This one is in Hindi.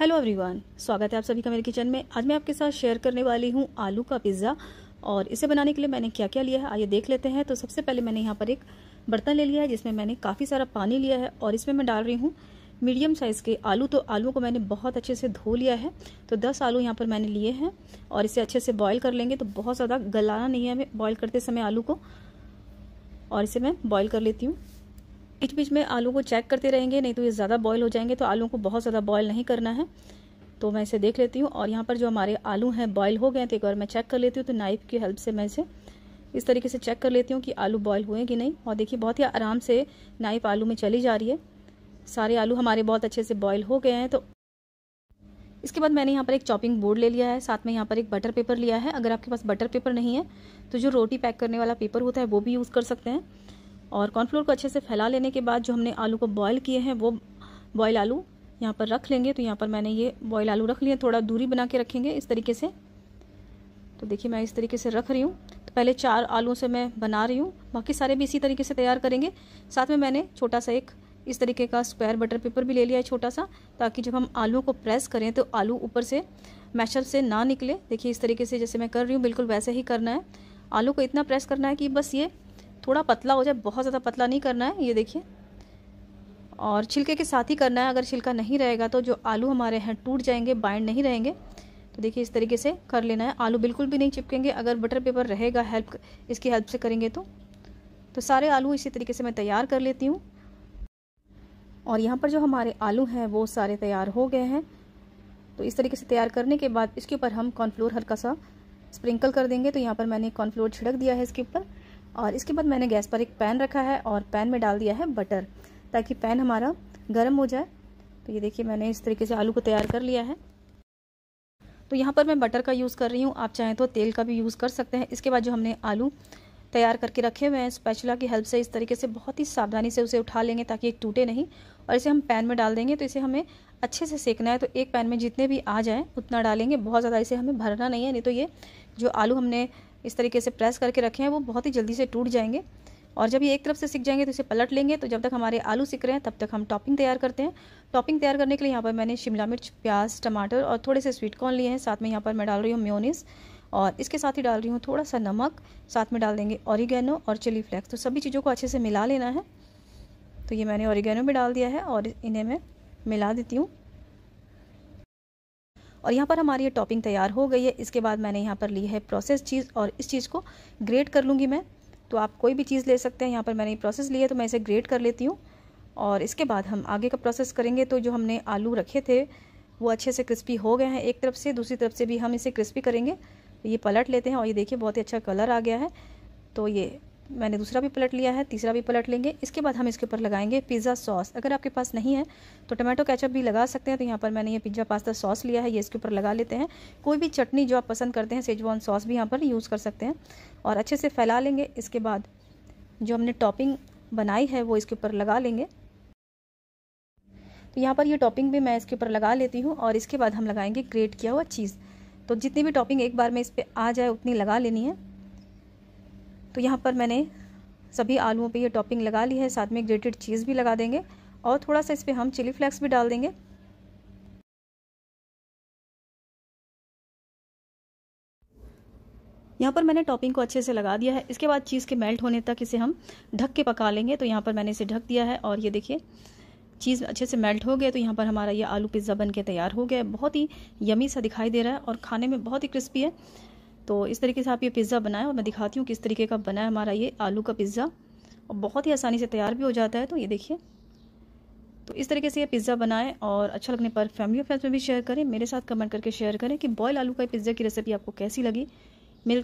हेलो एवरीवन स्वागत है आप सभी का मेरे किचन में आज मैं आपके साथ शेयर करने वाली हूँ आलू का पिज़्ज़ा और इसे बनाने के लिए मैंने क्या क्या लिया है आइए देख लेते हैं तो सबसे पहले मैंने यहाँ पर एक बर्तन ले लिया है जिसमें मैंने काफ़ी सारा पानी लिया है और इसमें मैं डाल रही हूँ मीडियम साइज़ के आलू तो आलू को मैंने बहुत अच्छे से धो लिया है तो दस आलू यहाँ पर मैंने लिए हैं और इसे अच्छे से बॉयल कर लेंगे तो बहुत ज़्यादा गलाना नहीं है हमें बॉयल करते समय आलू को और इसे मैं बॉयल कर लेती हूँ इस बीच में आलू को चेक करते रहेंगे नहीं तो ये ज़्यादा बॉयल हो जाएंगे तो आलू को बहुत ज़्यादा बॉयल नहीं करना है तो मैं इसे देख लेती हूँ और यहाँ पर जो हमारे आलू हैं बॉयल हो गए तो एक बार मैं चेक कर लेती हूँ तो नाइफ की हेल्प से मैं इसे इस तरीके से चेक कर लेती हूँ कि आलू बॉयल हुए कि नहीं और देखिए बहुत ही आराम से नाइफ आलू में चली जा रही है सारे आलू हमारे बहुत अच्छे से बॉयल हो गए हैं तो इसके बाद मैंने यहाँ पर एक चॉपिंग बोर्ड ले लिया है साथ में यहाँ पर एक बटर पेपर लिया है अगर आपके पास बटर पेपर नहीं है तो जो रोटी पैक करने वाला पेपर होता है वो भी यूज़ कर सकते हैं और कॉर्नफ्लोर को अच्छे से फैला लेने के बाद जो हमने आलू को बॉयल किए हैं वो बॉयल आलू यहाँ पर रख लेंगे तो यहाँ पर मैंने ये बॉयल आलू रख लिए थोड़ा दूरी बना के रखेंगे इस तरीके से तो देखिए मैं इस तरीके से रख रही हूँ तो पहले चार आलू से मैं बना रही हूँ बाकी सारे भी इसी तरीके से तैयार करेंगे साथ में मैंने छोटा सा एक इस तरीके का स्क्वायर बटर पेपर भी ले लिया है छोटा सा ताकि जब हम आलू को प्रेस करें तो आलू ऊपर से मैशअप से ना निकले देखिए इस तरीके से जैसे मैं कर रही हूँ बिल्कुल वैसे ही करना है आलू को इतना प्रेस करना है कि बस ये थोड़ा पतला हो जाए बहुत ज़्यादा पतला नहीं करना है ये देखिए और छिलके के साथ ही करना है अगर छिलका नहीं रहेगा तो जो आलू हमारे हैं टूट जाएंगे बाइंड नहीं रहेंगे तो देखिए इस तरीके से कर लेना है आलू बिल्कुल भी नहीं चिपकेंगे अगर बटर पेपर रहेगा हेल्प इसकी हेल्प से करेंगे तो तो सारे आलू इसी तरीके से मैं तैयार कर लेती हूँ और यहाँ पर जो हमारे आलू हैं वो सारे तैयार हो गए हैं तो इस तरीके से तैयार करने के बाद इसके ऊपर हम कॉर्नफ्लोर हल्का सा स्प्रिंकल कर देंगे तो यहाँ पर मैंने कॉर्नफ्लोर छिड़क दिया है इसके ऊपर और इसके बाद मैंने गैस पर एक पैन रखा है और पैन में डाल दिया है बटर ताकि पैन हमारा गर्म हो जाए तो ये देखिए मैंने इस तरीके से आलू को तैयार कर लिया है तो यहाँ पर मैं बटर का यूज़ कर रही हूँ आप चाहें तो तेल का भी यूज़ कर सकते हैं इसके बाद जो हमने आलू तैयार करके रखे हुए हैं स्पैचुला की हेल्प से इस तरीके से बहुत ही सावधानी से उसे उठा लेंगे ताकि ये टूटे नहीं और इसे हम पैन में डाल देंगे तो इसे हमें अच्छे से सेकना है तो एक पैन में जितने भी आ जाए उतना डालेंगे बहुत ज़्यादा इसे हमें भरना नहीं है नहीं तो ये जो आलू हमने इस तरीके से प्रेस करके रखे हैं वो बहुत ही जल्दी से टूट जाएंगे और जब ये एक तरफ से सीख जाएंगे तो इसे पलट लेंगे तो जब तक हमारे आलू सीख रहे हैं तब तक हम टॉपिंग तैयार करते हैं टॉपिंग तैयार करने के लिए यहाँ पर मैंने शिमला मिर्च प्याज टमाटर और थोड़े से स्वीट कॉर्न लिए हैं साथ में यहाँ पर मैं डाल रही हूँ म्योनिस और इसके साथ ही डाल रही हूँ थोड़ा सा नमक साथ में डाल देंगे ऑरिगेनो और चिली फ्लेक्स तो सभी चीज़ों को अच्छे से मिला लेना है तो ये मैंने ऑरिगेनो भी डाल दिया है और इन्हें मैं मिला देती हूँ और यहाँ पर हमारी ये टॉपिंग तैयार हो गई है इसके बाद मैंने यहाँ पर ली है प्रोसेस चीज़ और इस चीज़ को ग्रेट कर लूँगी मैं तो आप कोई भी चीज़ ले सकते हैं यहाँ पर मैंने प्रोसेस ली है तो मैं इसे ग्रेट कर लेती हूँ और इसके बाद हम आगे का प्रोसेस करेंगे तो जो हमने आलू रखे थे वो अच्छे से क्रिस्पी हो गए हैं एक तरफ से दूसरी तरफ से भी हम इसे क्रिस्पी करेंगे ये पलट लेते हैं और ये देखिए बहुत ही अच्छा कलर आ गया है तो ये मैंने दूसरा भी पलट लिया है तीसरा भी पलट लेंगे इसके बाद हम इसके ऊपर लगाएंगे पिज़्ज़ा सॉस अगर आपके पास नहीं है तो टमाटो कैचअप भी लगा सकते हैं तो यहाँ पर मैंने ये पिज़्ज़ा पास्ता सॉस लिया है ये इसके ऊपर लगा लेते हैं कोई भी चटनी जो आप पसंद करते हैं सेजवान सॉस भी यहाँ पर यूज़ कर सकते हैं और अच्छे से फैला लेंगे इसके बाद जो हमने टॉपिंग बनाई है वो इसके ऊपर लगा लेंगे तो यहाँ पर ये टॉपिंग भी मैं इसके ऊपर लगा लेती हूँ और इसके बाद हम लगाएंगे ग्रेट किया हुआ चीज़ तो जितनी भी टॉपिंग एक बार में इस पर आ जाए उतनी लगा लेनी है तो यहाँ पर मैंने सभी आलूओं पे ये टॉपिंग लगा ली है साथ में ग्रेटेड चीज़ भी लगा देंगे और थोड़ा सा इस पर हम चिली फ्लेक्स भी डाल देंगे यहाँ पर मैंने टॉपिंग को अच्छे से लगा दिया है इसके बाद चीज़ के मेल्ट होने तक इसे हम ढक के पका लेंगे तो यहाँ पर मैंने इसे ढक दिया है और ये देखिए चीज़ अच्छे से मेल्ट हो गया तो यहाँ पर हमारा ये आलू पिज़्ज़ा बन के तैयार हो गया बहुत ही यमी सा दिखाई दे रहा है और खाने में बहुत ही क्रिस्पी है तो इस तरीके से आप ये पिज़्ज़ा बनाएं और मैं दिखाती हूँ किस तरीके का बना है हमारा ये आलू का पिज़्ज़ा और बहुत ही आसानी से तैयार भी हो जाता है तो ये देखिए तो इस तरीके से ये पिज़्ज़ा बनाएं और अच्छा लगने पर फैमिली और फ्रेंड्स में भी शेयर करें मेरे साथ कमेंट करके शेयर करें कि बॉयल आलू का पिज़्ज़ा की रेसिपी आपको कैसी लगी मिल्क